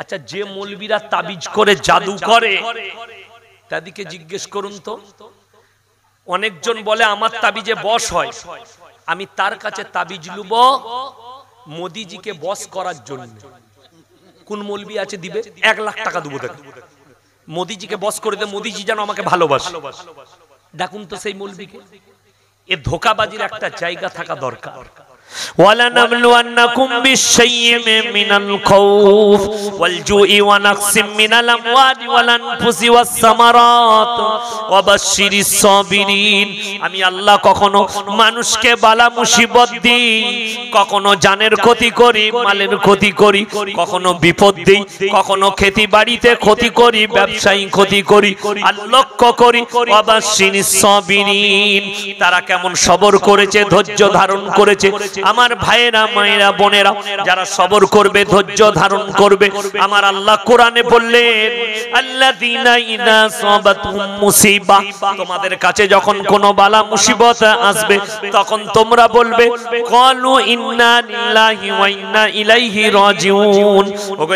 আচ্ছা যে মৌলবীরা তাবিজ করে জাদু করে তাদেরকে জিজ্ঞেস করুন তো অনেকজন বলে আমার তাবিজে বস হয় আমি তার কাছে তাবিজ লুব মোদিজিকে বস করার জন্য কোন মৌলবি আছে দিবে এক লাখ টাকা দেবো দেখ মোদিজিকে বস করে দে মোদিজি যেন আমাকে ভালোবাসে ডাকুন তো সেই মৌলবিকে এ ধোকাবাজির একটা জায়গা থাকা দরকার আমি আল্লাহ কখনো মানুষকে বালা মুসিবত দিই কখনো জানের ক্ষতি করি মালের ক্ষতি করি কখনো বিপদ দিই কখনো খেতি বাড়িতে ক্ষতি করি ব্যবসায়ী ক্ষতি করি আর লক্ষ্য করি অবাসিনী সবিনীন তারা কেমন সবর করেছে ধৈর্য ধারণ করেছে আমার ভাইয়েরা মায়েরা বোনেরা যারা সবর করবে ধৈর্য ধারণ করবে আমার আল্লাহ কোরআনে বললেন তোমাদের কাছে যখন কোন বালা মুসিবত আসবে তখন তোমরা বলবে আল্লাহ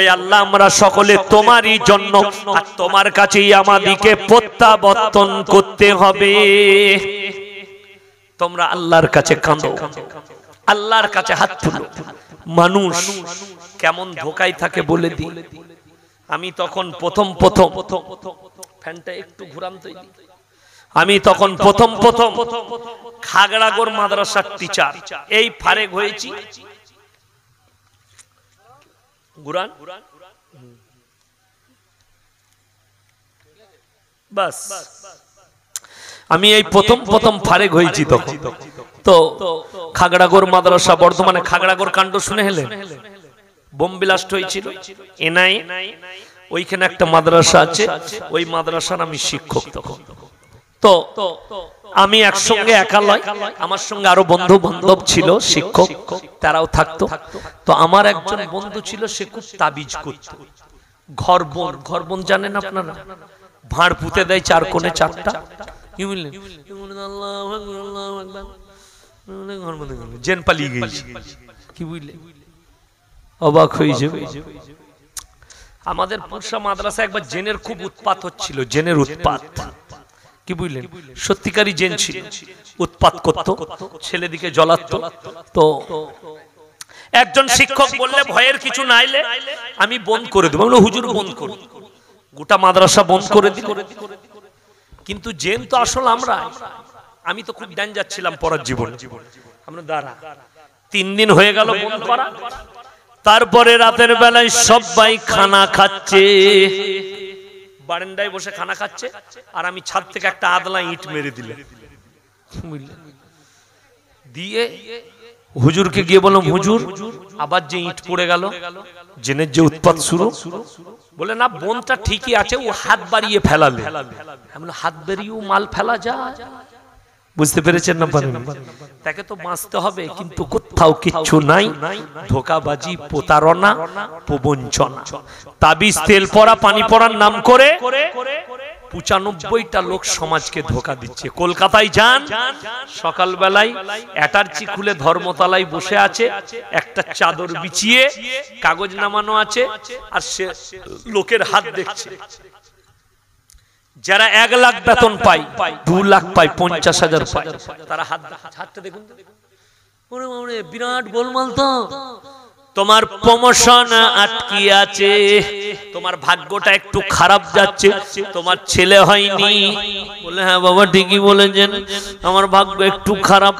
আমরা সকলে তোমারই জন্য আর তোমার কাছেই আমাদিকে প্রত্যাবর্তন করতে হবে তোমরা আল্লাহর কাছে কাঁদো আল্লাহর কাছে হাত তুলো মানুষ কেমন ধোকাই থাকে বলে দি আমি তখন প্রথম প্রথম ফ্যানটা একটু ঘুরান তো আমি তখন প্রথম প্রথম খাগড়াগর মাদ্রাসার টিচার এই ফারেক হয়েছি ঘুরান বাস আমি এই প্রথম প্রথম ফারেক হয়েছি তো তো খাগড়াগড় মাদ্রাসা বর্ধমানে খাগড়াগড় কাণ্ড শুনে হেলেন বোম বিলাস্ট হয়েছিল এনআই ওইখানে একটা মাদ্রাসা আছে ওই মাদ্রাসার আমি শিক্ষক তখন তো আমি একসঙ্গে একা নয় আমার সঙ্গে আরো বন্ধু বান্ধব ছিল শিক্ষক তারাও থাকতো তো আমার একজন বন্ধু ছিল সে খুব তাবিজ করত ঘর বোন ঘর বোন জানেন আপনারা ভাঁড় পুঁতে দেয় চার কোণে চারটা আমাদের পুরসা মাদ্রাসা একবার জেনের খুব উৎপাত হচ্ছিল জেনের উৎপাত কি বুঝলেন সত্যিকারই জেন ছিল উৎপাত করত দিকে জলাত তো একজন শিক্ষক বললে ভয়ের কিছু নাইলে আমি বন্ধ করে দেবো হুজুর বন্ধ করে গোটা মাদ্রাসা বন্ধ করে দিই কিন্তু জেন তো আসল আমরা আমি তো খুব ড্যান যাচ্ছিলাম পরের জীবন আমরা দাঁড়া তিন দিন হয়ে গেল করা তারপরে রাতের বেলায় সবাই খানা খাচ্ছে বারেন্ডায় বসে খানা খাচ্ছে আর আমি ছাদ থেকে একটা আদলা ইট মেরে দিলাম দিয়ে হুজুরকে গিয়ে বললাম হুজুর আবার যে ইট পড়ে গেল জেনের যে উৎপাত শুরু বলে না বোনটা ঠিকই আছে ও হাত বাড়িয়ে ফেলালে হাত বাড়িয়েও মাল ফেলা যায় বুঝতে পেরেছেন না পারেন তাকে তো বাঁচতে হবে কিন্তু কোথাও কিছু নাই ধোকাবাজি প্রতারণা প্রবঞ্চনা তাবিজ তেল পরা পানি পড়ার নাম করে পঁচানব্বইটা লোক সমাজকে ধোকা দিচ্ছে কলকাতায় যান সকালবেলায় অ্যাটার্চি খুলে ধর্মতলায় বসে আছে একটা চাদর বিছিয়ে কাগজ নামানো আছে আর সে লোকের হাত দেখছে যারা এক লাখ বেতন পায় দু লাখ পায় পঞ্চাশ হাজার তারা হাত হাতটা দেখুন বিরাট গোলমাল তো তোমার প্রমোশন আটকি আছে তোমার ভাগ্যটা একটু খারাপ যাচ্ছে তোমার ছেলে হয়নি বলে হ্যাঁ বাবা ঠিকই বলেছেন আমার ভাগ্য একটু খারাপ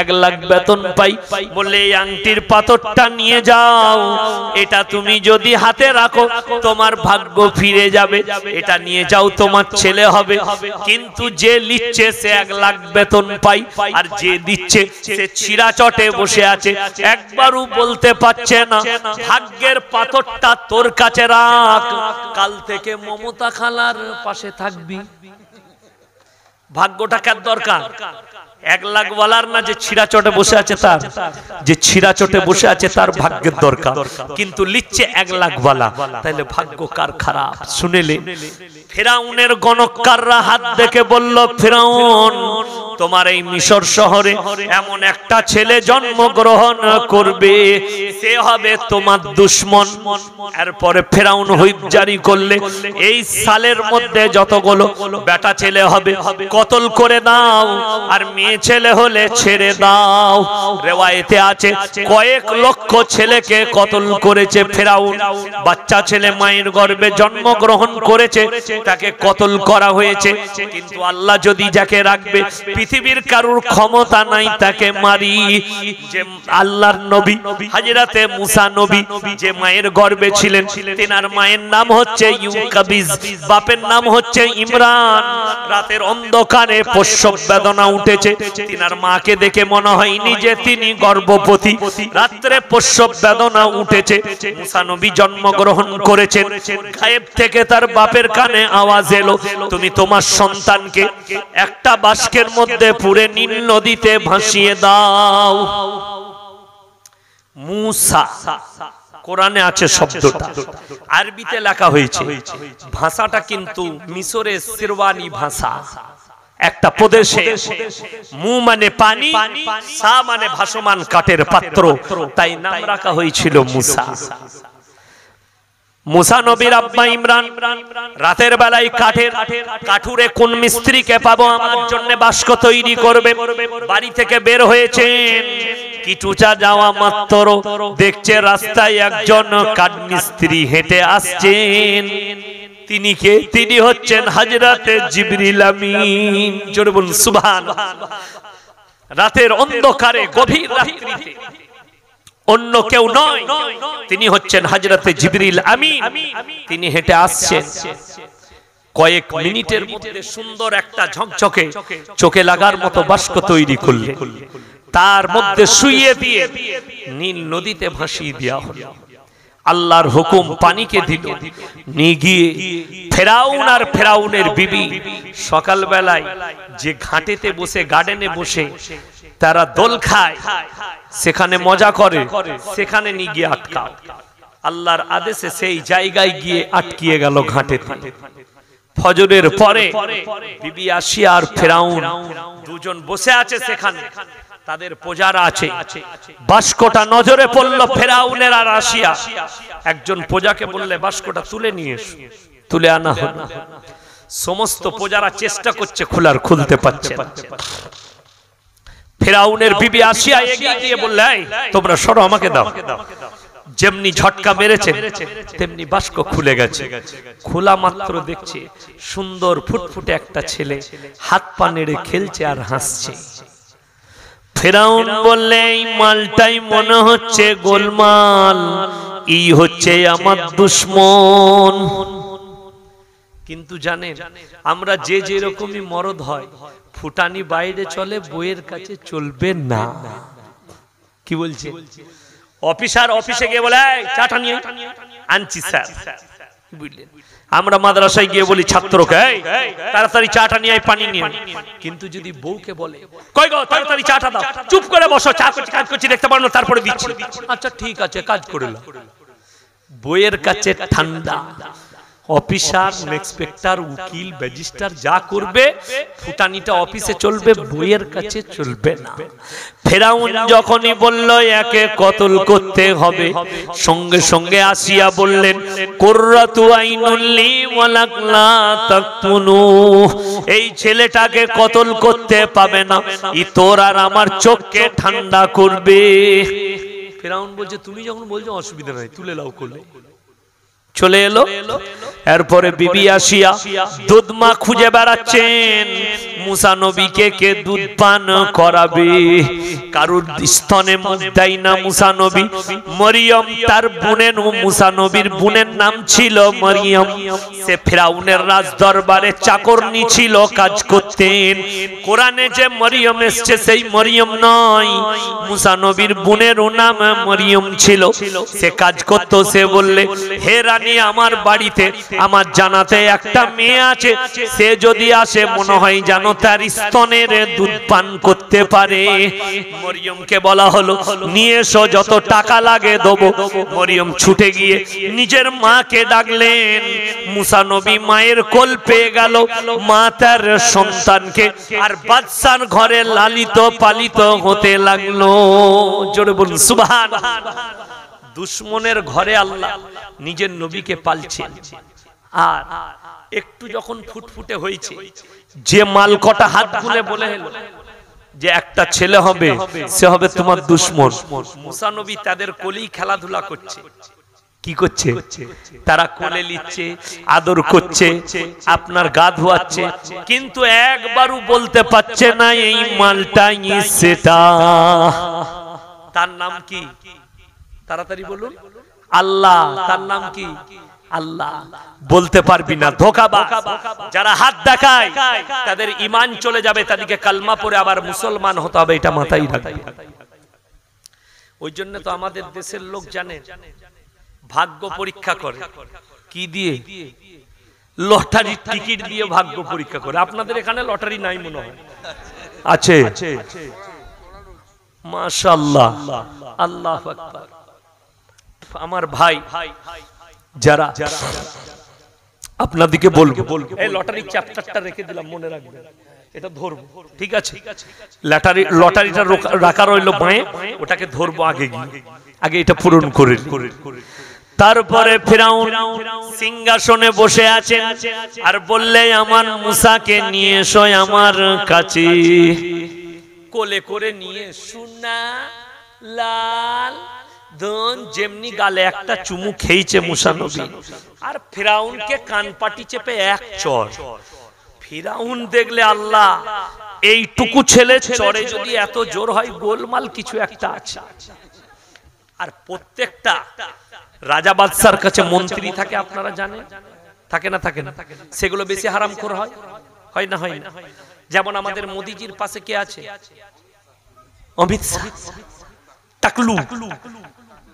এক লাখ বেতন পাই বলে এই আংটির পাথরটা নিয়ে যাও এটা তুমি যদি হাতে রাখো তোমার ভাগ্য ফিরে যাবে এটা নিয়ে যাও তোমার ছেলে হবে কিন্তু যে লিখছে সে এক লাখ বেতন পাই আর যে দিচ্ছে সে চটে বসে আছে একবারও বলতে পারছে পারছে না ভাগ্যের পাথরটা তোর কাছে রাখ কাল থেকে মমতা খালার পাশে থাকবি ভাগ্যটা কার দরকার এক লাখ বলার না যে ছিড়া চটে বসে আছে তার যে ছিড়া চটে বসে আছে তার ভাগ্যের দরকার কিন্তু লিখছে এক লাখ বলা তাহলে ভাগ্য কার খারাপ শুনেলে ফেরাউনের গণককাররা হাত দেখে বলল ফেরাউন তোমার এই মিশর শহরে এমন একটা ছেলে জন্মগ্রহণ করবে সে হবে তোমার দুশ্মন এরপরে ফেরাউন হুইপ করলে এই সালের মধ্যে যতগুলো বেটা ছেলে হবে কতল করে দাও আর মেয়ে ছেলে হলে ছেড়ে দাও রেওয়ায়েতে আছে কয়েক লক্ষ ছেলেকে কতল করেছে ফেরাউন বাচ্চা ছেলে মায়ের গর্ভে জন্মগ্রহণ করেছে তাকে কতল করা হয়েছে কিন্তু আল্লাহ যদি যাকে রাখবে পৃথিবীর কারুর ক্ষমতা নাই তাকে মারি যে আল্লাহর নবী হাজরাতে মুসা নবী যে মায়ের গর্বে ছিলেন তেনার মায়ের নাম হচ্ছে ইউকাবিজ বাপের নাম হচ্ছে ইমরান রাতের অন্ধকারে প্রসব বেদনা উঠেছে তেনার মাকে দেখে মনে হয়নি যে তিনি গর্ভবতী রাত্রে প্রসব বেদনা উঠেছে মুসা নবী জন্মগ্রহণ করেছেন গায়েব থেকে তার বাপের কানে আওয়াজ এলো তুমি তোমার সন্তানকে একটা বাসকের মধ্যে বিপদে পুরে নীল নদীতে ভাসিয়ে দাও মুসা কোরআনে আছে শব্দটা আরবিতে লেখা হয়েছে ভাষাটা কিন্তু মিশরের সিরওয়ানি ভাষা একটা প্রদেশে মু মানে পানি সা মানে ভাসমান কাঠের পাত্র তাই নাম রাখা হয়েছিল মুসা মুসা নবীর আব্বা ইমরান রাতের বেলায় কাঠের কাঠুরে কোন মিস্ত্রি কে পাবো আমার জন্য বাস্ক তৈরি করবে বাড়ি থেকে বের হয়েছেন কিটুচা যাওয়া মাত্র দেখছে রাস্তায় একজন কাঠমিস্ত্রি হেঁটে আসছেন তিনি কে তিনি হচ্ছেন হাজরাতে জিবরিল আমিন জোরে রাতের অন্ধকারে গভীর রাত্রিতে অন্য কেউ নয় তিনি হচ্ছেন হাজরতে জিবরিল আমি তিনি হেঁটে আসছেন কয়েক মিনিটের মধ্যে সুন্দর একটা ঝকঝকে চোখে লাগার মতো বাস্ক তৈরি করলে তার মধ্যে শুইয়ে দিয়ে নীল নদীতে ভাসিয়ে দেওয়া হলো আল্লাহর হুকুম পানিকে দিল নিয়ে গিয়ে ফেরাউন আর ফেরাউনের বিবি সকালবেলায় যে ঘাটেতে বসে গার্ডেনে বসে তারা দোল খায় সেখানে মজা করে সেখানে নিয়ে গিয়ে আটকাও আল্লাহর আদেশে সেই জায়গায় গিয়ে আটকিয়ে গেল ঘাটে ফজরের পরে বিবি আসিয়া আর ফেরাউন দুজন বসে আছে সেখানে তাদের প্রজারা আছে বাস্কটা নজরে পড়লো ফেরাউনের আর আসিয়া একজন প্রজাকে বললে বাস্কটা তুলে নিয়ে এসো তুলে আনা হল সমস্ত প্রজারা চেষ্টা করছে খোলার খুলতে পারছে ফেরাউনের বিবি আসিয়া এগিয়ে গিয়ে বললে তোমরা সরো আমাকে দাও যেমনি ঝটকা মেরেছে তেমনি বাস্ক খুলে গেছে খোলা মাত্র দেখছে সুন্দর ফুটফুটে একটা ছেলে হাত পা নেড়ে খেলছে আর হাসছে ফেরাউন বললে এই মালটাই মনে হচ্ছে গোলমাল ই হচ্ছে আমার দুশ্মন কিন্তু জানেন আমরা যে যেরকমই মরদ হয় ফুটানি বাইরে চলে বইয়ের কাছে চলবে না কি বলছে অফিসার অফিসে গিয়ে বলে চাটা নিয়ে আনছি স্যার বুঝলেন আমরা মাদ্রাসায় গিয়ে বলি ছাত্রকে তাড়াতাড়ি চাটা নিয়ে পানি নিয়ে কিন্তু যদি বউকে বলে কই গো তাড়াতাড়ি চাটা দাও চুপ করে বসো চা করছি কাজ করছি দেখতে পারো তারপরে দিচ্ছি আচ্ছা ঠিক আছে কাজ করে বইয়ের কাছে ঠান্ডা অফিসার ইন্সপেক্টর উকিল ব্যাজিস্টার যা করবে ফুটানিটা অফিসে চলবে বইয়ের কাছে চলবে না ফেরাউন যখনই বলল একে কতল করতে হবে সঙ্গে সঙ্গে আসিয়া বললেন কোর্রাতু আইনুল্লি ওয়ালাকলা তাকতুনু এই ছেলেটাকে কতল করতে পাবে না ই তোর আর আমার চোখকে ঠান্ডা করবে ফেরাউন বলছে তুমি যখন বলছো অসুবিধা নাই তুলে লাও করলে চলে এলো এরপরে বিবি আসিয়া দুধমা খুঁজে বেড়াচ্ছেন মুসা নবীকে কে দুধ পান করাবে কারুর স্তনে মুখ দেয় না মুসা নবী মরিয়ম তার বোনেন মুসা নবীর বোনের নাম ছিল মরিয়ম সে ফেরাউনের রাজ দরবারে চাকরনি ছিল কাজ করতেন কোরআনে যে মরিয়ম এসছে সেই মরিয়ম নয় মুসা নবীর বোনের নাম মরিয়ম ছিল সে কাজ করত সে বললে হে রানী আমার বাড়িতে আমার জানাতে একটা মেয়ে আছে সে যদি আসে মনে হয় জানো তার স্তনের দুধ পান করতে পারে মরিয়মকে বলা হলো নিয়ে এসো যত টাকা লাগে দেবো মরিয়ম ছুটে গিয়ে নিজের মাকে ডাকলেন মুসা নবী মায়ের কোল পেয়ে গেল মা তার সন্তানকে আর বাদশার ঘরে লালিত পালিত হতে লাগলো জোরে বলুন সুবহান দুশ্মনের ঘরে আল্লাহ নিজের নবীকে পালছেন আর একটু যখন ফুটফুটে হয়েছে যে মাল কটা হাত খুলে বলে যে একটা ছেলে হবে সে হবে তোমার দুশ্মন মুসানবী তাদের কোলেই খেলাধুলা করছে কি করছে তারা কোলে নিচ্ছে আদর করছে আপনার গা ধোয়াচ্ছে কিন্তু একবারও বলতে পারছে না এই মালটাই সেটা তার নাম কি তাড়াতাড়ি বলুন আল্লাহ তার নাম কি আল্লাহ বলতে পারবি না ধোকাবা যারা হাত দেখায় তাদের ইমান চলে যাবে তাদেরকে কালমা পরে আবার মুসলমান হতে হবে এটা মাথায় রাখবে ওই জন্য তো আমাদের দেশের লোক জানে ভাগ্য পরীক্ষা করে কি দিয়ে লটারির টিকিট দিয়ে ভাগ্য পরীক্ষা করে আপনাদের এখানে লটারি নাই মনে হয় আছে মাশাল্লাহ আল্লাহ আমার ভাই ভাই যারা আপনাদিকে বলবো এই লটারি চ্যাপ্টারটা রেখে দিলাম মনে রাখবে এটা ঠিক আছে লটারি লটারিটা রাখা রইল ওটাকে আগে গিয়ে আগে এটা পূরণ তারপরে সিংহাসনে বসে আছে আর বললে আমার মুসাকে নিয়ে এসো আমার কাছে কোলে করে নিয়ে সোনা লাল দন যেমনি গালে একটা চুমু খেয়েছে মুসানবী আর ফেরাউনকে কান চেপে এক চর ফিরাউন দেখলে আল্লাহ এইটুকু ছেলে চরে যদি এত জোর হয় গোলমাল কিছু একটা আছে আর প্রত্যেকটা রাজা বাদশার কাছে মন্ত্রী থাকে আপনারা জানেন থাকে না থাকে না সেগুলো বেশি হারাম করা হয় হয় না হয় না যেমন আমাদের মোদিজির পাশে কে আছে অমিত শাহ টাকলু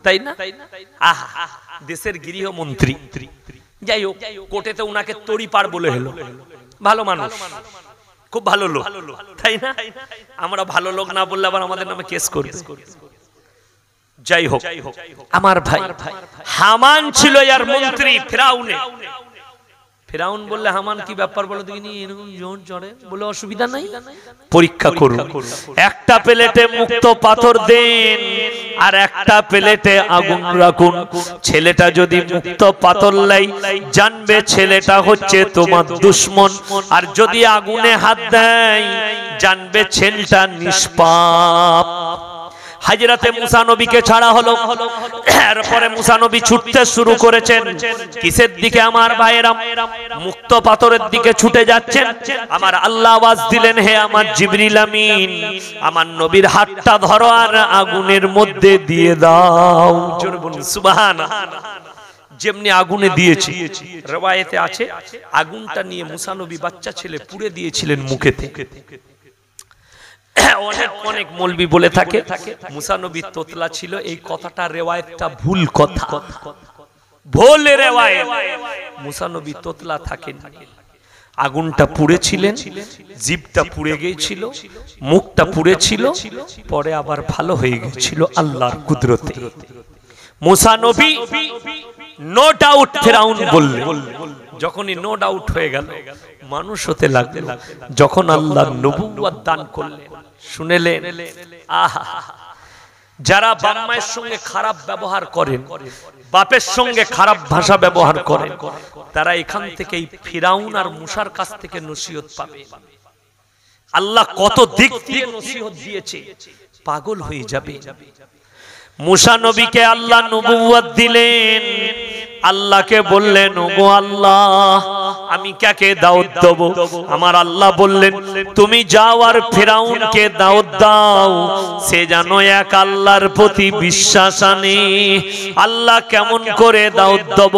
তাই না আহা দেশের মন্ত্রী যাই হোক কোটেতে উনাকে তড়ি পার বলে হলো ভালো মানুষ খুব ভালো লোক তাই না আমরা ভালো লোক না বললে আবার আমাদের নামে কেস করি যাই হোক আমার ভাই হামান ছিল আর মন্ত্রী ফেরাউনে ফেরাউন বললে হামান কি ব্যাপার বলো এরকম চড়ে বলে অসুবিধা নাই পরীক্ষা করুন একটা প্লেটে মুক্ত পাথর দেন আর একটা প্লেটে আগুন রাখুন ছেলেটা যদি মুক্ত পাথর লাই জানবে ছেলেটা হচ্ছে তোমার দুশ্মন আর যদি আগুনে হাত দেয় জানবে ছেলেটা নিষ্পাপ হাজিরাতে মুসা নবীকে ছাড়া হলো এরপরে মুসা নবী ছুটতে শুরু করেছেন কিসের দিকে আমার ভাইয়েরা মুক্ত পাথরের দিকে ছুটে যাচ্ছেন আমার আল্লাহ আওয়াজ দিলেন হে আমার জিবরিল আমিন আমার নবীর হাতটা ধরো আর আগুনের মধ্যে দিয়ে দাও জোরে যেমনি আগুনে দিয়েছি রেওয়ায়েতে আছে আগুনটা নিয়ে মুসানবী বাচ্চা ছেলে পুড়ে দিয়েছিলেন মুখেতে অনেক অনেক মলবি বলে থাকে মুসানবী তোতলা ছিল এই কথাটা রেওয়ায়তটা ভুল কথা ভুল রেওয়ায়ত মুসানবী তোতলা থাকেন আগুনটা পুড়েছিলেন জিভটা পুড়ে গিয়েছিল মুখটা পুড়েছিল পরে আবার ভালো হয়ে গেছিল আল্লাহর কুদরতে মোসানবী নো ডাউট ফেরাউন বললেন যখনই নো ডাউট হয়ে গেল মানুষ হতে লাগলেন যখন আল্লাহ নবুয়াদ দান করলেন শুনেলেন যারা বাপ সঙ্গে খারাপ ব্যবহার করেন বাপের সঙ্গে খারাপ ভাষা ব্যবহার করেন তারা এখান থেকেই ফিরাউন আর মুসার কাছ থেকে নসিহত পাবে আল্লাহ কত দিক দিয়ে নসিহত দিয়েছে পাগল হয়ে যাবে মুসা নবীকে আল্লাহ নবুয়াত দিলেন আল্লাহকে বললেন ওগো আল্লাহ আমি কাকে দাওয়াত দেব আমার আল্লাহ বললেন তুমি যাও আর ফেরাউনকে দাওয়াত দাও সে যেন এক আল্লাহর প্রতি বিশ্বাস আনে আল্লাহ কেমন করে দাওয়াত দেব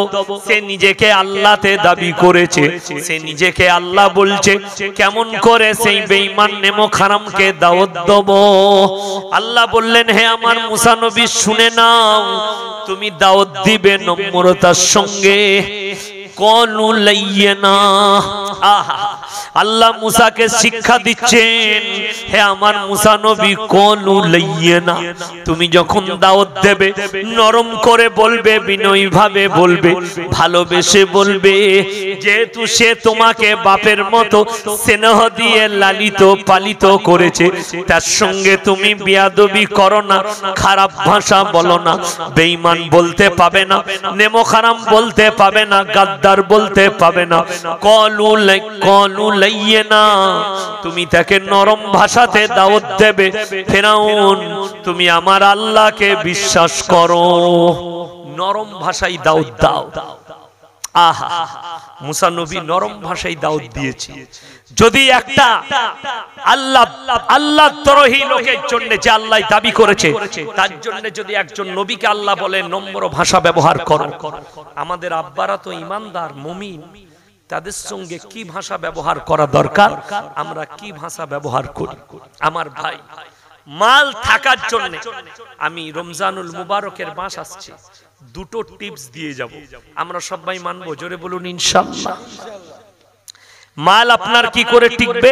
সে নিজেকে আল্লাহতে দাবি করেছে সে নিজেকে আল্লাহ বলছে কেমন করে সেই বেঈমান নেমো খারামকে দাওয়াত দেব আল্লাহ বললেন হে আমার মুসা নবী শুনে নাও তুমি দাওয়াত দিবে নম্রতা संगे कौन लैना आहा আল্লাহ মুসাকে শিক্ষা দিচ্ছেন হে আমার মুসা নবী কলু লইয়ে না তুমি যখন দাওয়াত দেবে নরম করে বলবে বিনয়ী বলবে ভালোবেসে বলবে যেহেতু সে তোমাকে বাপের মতো স্নেহ দিয়ে লালিত পালিত করেছে তার সঙ্গে তুমি বিয়াদবি করো না খারাপ ভাষা বলো না বেঈমান বলতে পাবে না নেমো খারাম বলতে পাবে না গাদ্দার বলতে পাবে না কলু কলু না তুমি তাকে নরম ভাষাতে দাওয়াত দেবে ফেরাউন তুমি আমার আল্লাহকে বিশ্বাস করো নরম ভাষাই দাওয়াত দাও আহা মুসা নবী নরম দাওয়াত দিয়েছে যদি একটা আল্লাহ আল্লাহ তরহী লোকের জন্য যে আল্লাহ দাবি করেছে তার জন্য যদি একজন নবীকে আল্লাহ বলে নম্র ভাষা ব্যবহার করো আমাদের আব্বারা তো ইমানদার মুমিন তাদের সঙ্গে কি ভাষা ব্যবহার করা দরকার আমরা কি ভাষা ব্যবহার করি আমার ভাই মাল থাকার জন্য আমি রমজানুল মুবারকের মাস আসছে দুটো টিপস দিয়ে যাব আমরা সবাই মানবো জোরে বলুন ইনশাআল্লাহ মাল আপনার কি করে টিকবে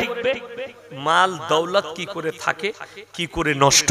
মাল দৌলত কি করে থাকে কি করে নষ্ট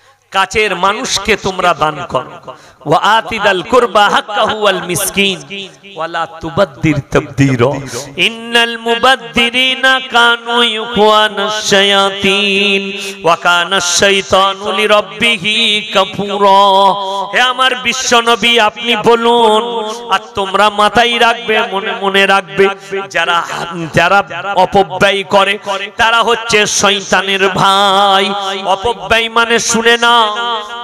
কাছের মানুষকে তোমরা দান করো আমার বিশ্ব নবী আমার বিশ্বনবী আপনি বলুন আর তোমরা মাথায় রাখবে মনে মনে রাখবে যারা যারা অপব্যয় করে তারা হচ্ছে শৈতানের ভাই অপব্যয় মানে শুনে না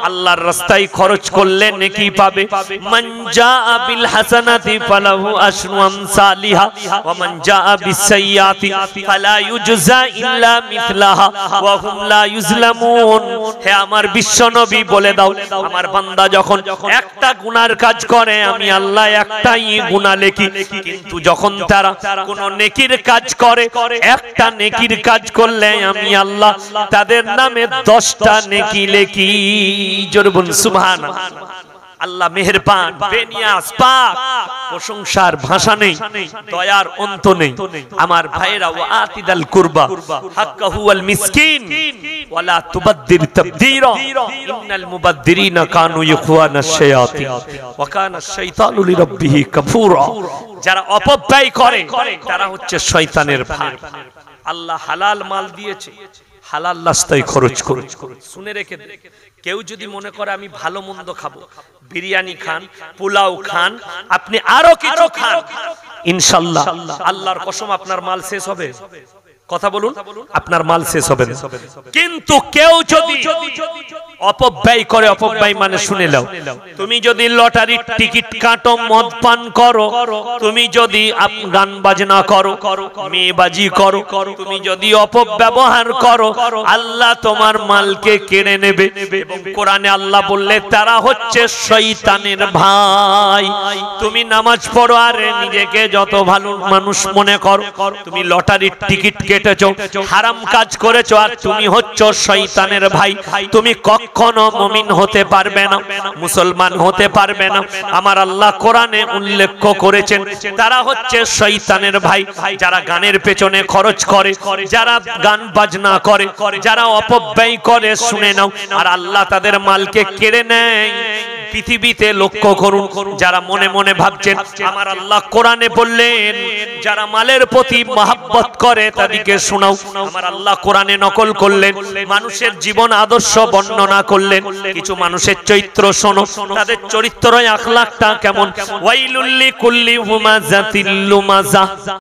আল্লাহর রাস্তায় খরচ করলে নেকি পাবে মান জাআ বিল হাসানাতি ফালাহু আশরু আমসালিহা ওয়া মান জাআ বিস সাইয়্যাতি ফালা ইউজজা ইল্লা মিছলাহা ওয়া হুম লা ইউজলামুন হে আমার বিশ্ব নবী বলে দাও আমার বান্দা যখন একটা গুনার কাজ করে আমি আল্লাহ একটাই গুনাহ লেখি কিন্তু যখন তারা কোন নেকির কাজ করে একটা নেকির কাজ করলে আমি আল্লাহ তাদের নামে দশটা নেকি লেখি জোর বলুন সুবহানাল্লাহ আল্লাহ মেহেরবান বেনিয়াস পাক প্রশংসার ভাষা নেই দয়ার অন্ত নেই আমার ভাইরা ও আতিদাল কুরবা হাক্কাহু আল মিসকিন ওয়ালা তুবাদ্দির তাবদীরা ইন্নাল মুবাদ্দিরিনা কানু ইখওয়ানা শায়াতি ওয়া কানা শাইতানু লিরাব্বিহি কাফুরা যারা অপব্যয় করে তারা হচ্ছে শয়তানের ভাই আল্লাহ হালাল মাল দিয়েছে হালাল রাস্তায় খরচ করুন শুনে রেখে কেউ যদি মনে করে আমি ভালো মন্দ খাবো বিরিয়ানি খান পোলাও খান আপনি আরো কিছু খান ইনশাল্লাহ আল্লাহর কসম আপনার মাল শেষ হবে কথা বলুন আপনার মাল শেষ হবে কিন্তু কেউ যদি অপব্যয় করে অপব্যয় মানে, মানে শুনে নাও তুমি যদি লটারির টিকিট কাটো মদ পান করো তুমি যদি গান বাজনা করো মেয়ে বাজি করো তুমি যদি অপব্যবহার করো আল্লাহ তোমার মালকে কেড়ে নেবে কোরআনে আল্লাহ বললে তারা হচ্ছে শৈতানের ভাই তুমি নামাজ পড়ো আর নিজেকে যত ভালো মানুষ মনে করো তুমি লটারির টিকিট কেটেছো হারাম কাজ করেছো আর তুমি হচ্ছ শৈতানের ভাই তুমি কক কোনো মুমিন হতে পারবে না মুসলমান হতে পারবে না আমার আল্লাহ কোরআনে উল্লেখ করেছেন তারা হচ্ছে শৈতানের ভাই যারা গানের পেছনে খরচ করে যারা গান বাজনা করে যারা অপব্যয় করে শুনে নাও আর আল্লাহ তাদের মালকে কেড়ে নেয় পৃথিবীতে লক্ষ্য করুন যারা মনে মনে ভাবছেন আমার আল্লাহ কোরআনে বললেন যারা মালের প্রতি মহাব্বত করে তাদেরকে শোনাও আমার আল্লাহ কোরআনে নকল করলেন মানুষের জীবন আদর্শ বর্ণনা করলেন কিছু মানুষের চরিত্র শোনো তাদের চরিত্র আখলাখটা কেমন ওয়াইলুল্লি কুল্লি হুমাজাতিল্লুমাজা